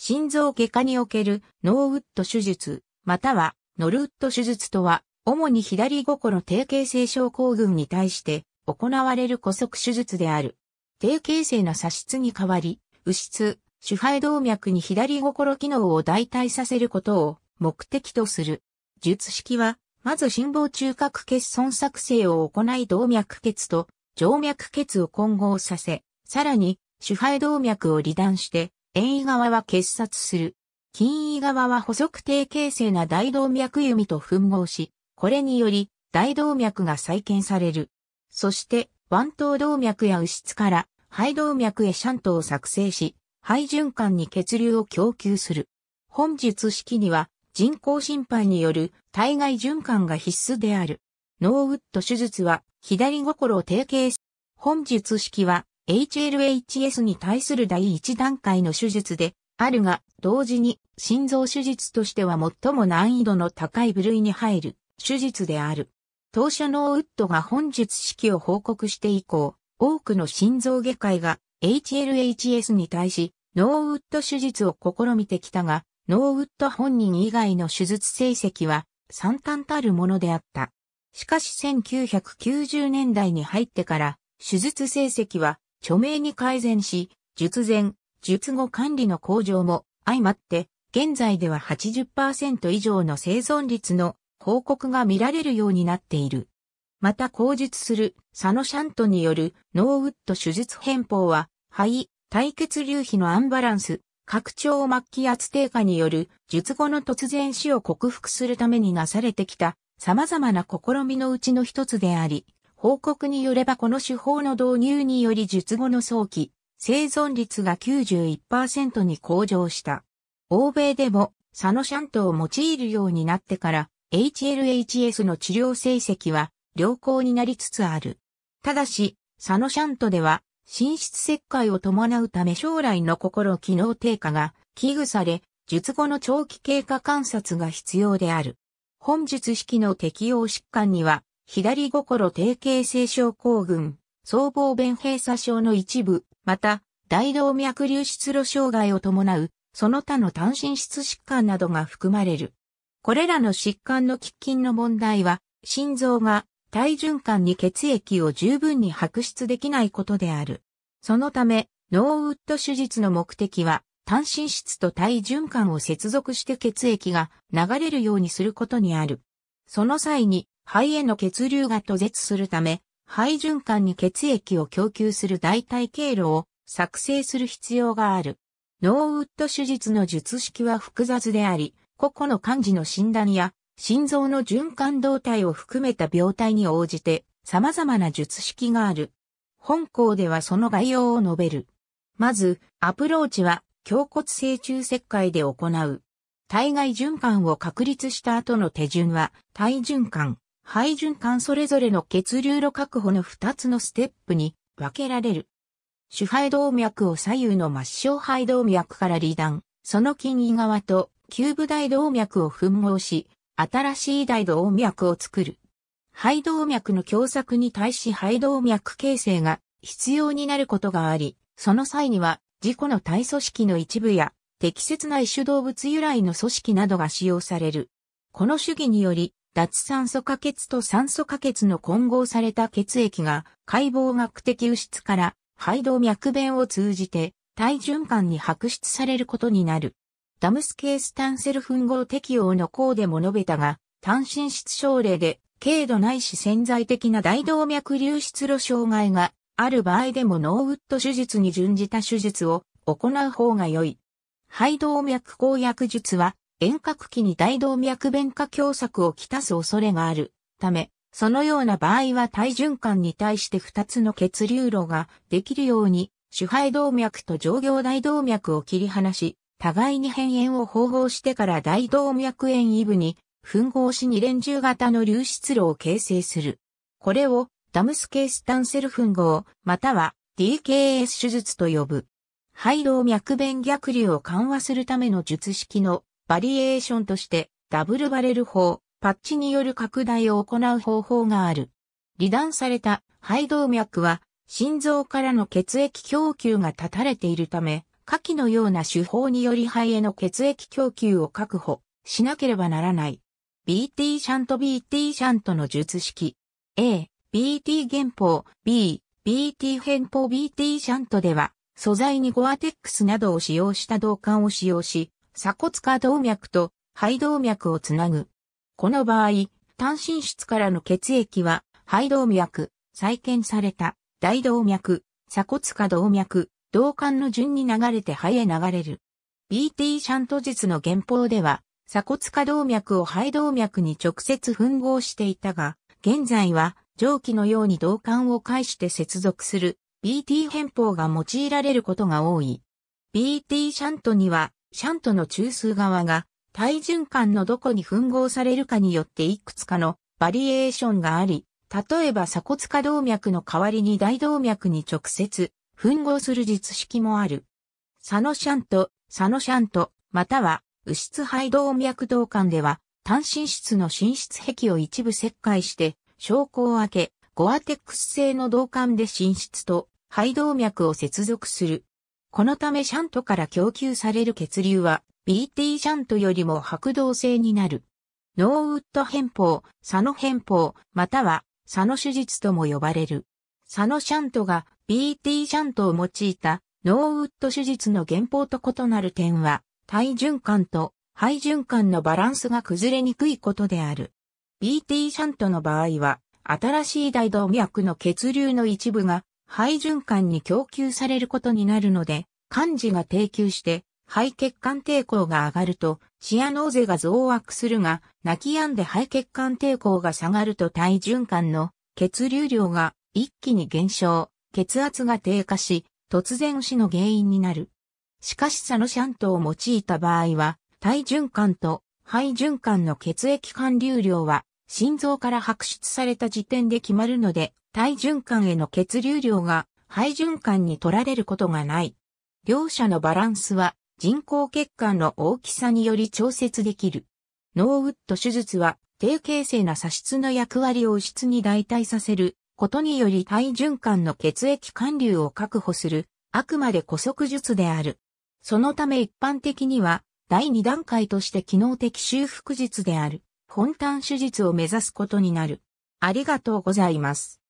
心臓外科におけるノーウッド手術、またはノルウッド手術とは、主に左心低形成症候群に対して行われる古速手術である。低形成の左室に代わり、右室、主肺動脈に左心機能を代替させることを目的とする。術式は、まず心房中隔欠損作成を行い動脈血と静脈血を混合させ、さらに主肺動脈を離断して遠位側は結殺する。近位側は補足定形成な大動脈弓と吻合し、これにより大動脈が再建される。そして、腕頭動脈や右室から肺動脈へシャントを作成し、肺循環に血流を供給する。本術式には人工心肺による体外循環が必須である。ノーウッド手術は左心を定型本術式は HLHS に対する第一段階の手術であるが、同時に心臓手術としては最も難易度の高い部類に入る手術である。当社ノーウッドが本術式を報告して以降、多くの心臓外科医が HLHS に対し、ノーウッド手術を試みてきたが、ノーウッド本人以外の手術成績は惨憺たるものであった。しかし1990年代に入ってから、手術成績は著名に改善し、術前、術後管理の向上も相まって、現在では80%以上の生存率の報告が見られるようになっている。また口述するサノシャントによるノーウッド手術変法は、肺、対血流比のアンバランス、拡張末期圧低下による術後の突然死を克服するためになされてきた様々な試みのうちの一つであり、報告によればこの手法の導入により術後の早期、生存率が91%に向上した。欧米でも、サノシャントを用いるようになってから、HLHS の治療成績は良好になりつつある。ただし、サノシャントでは、心室切開を伴うため将来の心機能低下が危惧され、術後の長期経過観察が必要である。本術式の適応疾患には、左心定型性症候群、僧帽弁閉鎖症の一部、また、大動脈流出路障害を伴う、その他の単身質疾患などが含まれる。これらの疾患の喫緊の問題は、心臓が体循環に血液を十分に白出できないことである。そのため、ノーウッド手術の目的は、単身質と体循環を接続して血液が流れるようにすることにある。その際に肺への血流が途絶するため、肺循環に血液を供給する代替経路を作成する必要がある。ノーウッド手術の術式は複雑であり、個々の患児の診断や心臓の循環動態を含めた病態に応じて様々な術式がある。本校ではその概要を述べる。まず、アプローチは、胸骨性中切開で行う。体外循環を確立した後の手順は、体循環、肺循環それぞれの血流路確保の2つのステップに分けられる。主肺動脈を左右の末梢肺動脈から離断、その筋位側とキューブ大動脈を噴合し、新しい大動脈を作る。肺動脈の狭窄に対し肺動脈形成が必要になることがあり、その際には自己の体組織の一部や適切な一種動物由来の組織などが使用される。この主義により脱酸素化血と酸素化血の混合された血液が解剖学的物質から肺動脈弁を通じて体循環に白出されることになる。ダムスケース単セル粉合適用の項でも述べたが、単身出症例で軽度ないし潜在的な大動脈流出路障害がある場合でもノーウッド手術に準じた手術を行う方が良い。肺動脈抗薬術は遠隔期に大動脈弁化狭窄をきたす恐れがあるため、そのような場合は体循環に対して2つの血流路ができるように、主肺動脈と上行大動脈を切り離し、互いに変炎を縫合してから大動脈炎異部に、吻合し二連中型の流出路を形成する。これをダムスケースタンセル吻合、または DKS 手術と呼ぶ。肺動脈弁逆流を緩和するための術式のバリエーションとして、ダブルバレル法、パッチによる拡大を行う方法がある。離断された肺動脈は、心臓からの血液供給が断たれているため、下記のような手法により肺への血液供給を確保しなければならない。BT シャント BT シャントの術式。A、BT 原法、B、BT 変法 BT シャントでは、素材にゴアテックスなどを使用した導管を使用し、鎖骨下動脈と肺動脈をつなぐ。この場合、単身室からの血液は、肺動脈、再建された、大動脈、鎖骨下動脈、動管の順に流れて肺へ流れる。BT シャント術の原法では、鎖骨下動脈を肺動脈に直接吻合していたが、現在は上記のように動管を介して接続する BT 変法が用いられることが多い。BT シャントにはシャントの中枢側が体循環のどこに吻合されるかによっていくつかのバリエーションがあり、例えば鎖骨下動脈の代わりに大動脈に直接吻合する実式もある。サノシャント、サノシャント、または右室肺動脈動管では、単身室の寝室壁を一部切開して、証拠を開け、ゴアテックス製の動管で寝室と肺動脈を接続する。このためシャントから供給される血流は BT シャントよりも白動性になる。ノーウッド変法、サノ変法、またはサノ手術とも呼ばれる。サノシャントが BT シャントを用いたノーウッド手術の原法と異なる点は、体循環と肺循環のバランスが崩れにくいことである。BT シャントの場合は、新しい大動脈の血流の一部が肺循環に供給されることになるので、肝児が低級して肺血管抵抗が上がるとチアノーゼが増悪するが、泣き止んで肺血管抵抗が下がると体循環の血流量が一気に減少、血圧が低下し、突然死の原因になる。しかしサノシャントを用いた場合は、体循環と肺循環の血液管流量は心臓から白出された時点で決まるので、体循環への血流量が肺循環に取られることがない。両者のバランスは人工血管の大きさにより調節できる。ノーウッド手術は低形成な左室の役割を右室に代替させることにより体循環の血液管流を確保する、あくまで古速術である。そのため一般的には第2段階として機能的修復術である。本端手術を目指すことになる。ありがとうございます。